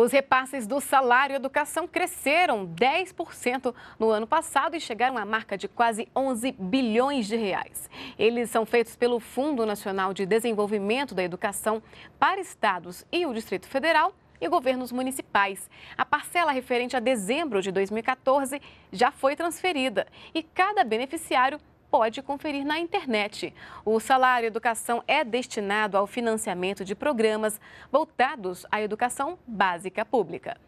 Os repasses do salário educação cresceram 10% no ano passado e chegaram à marca de quase 11 bilhões de reais. Eles são feitos pelo Fundo Nacional de Desenvolvimento da Educação para estados e o Distrito Federal e governos municipais. A parcela referente a dezembro de 2014 já foi transferida e cada beneficiário pode conferir na internet. O salário educação é destinado ao financiamento de programas voltados à educação básica pública.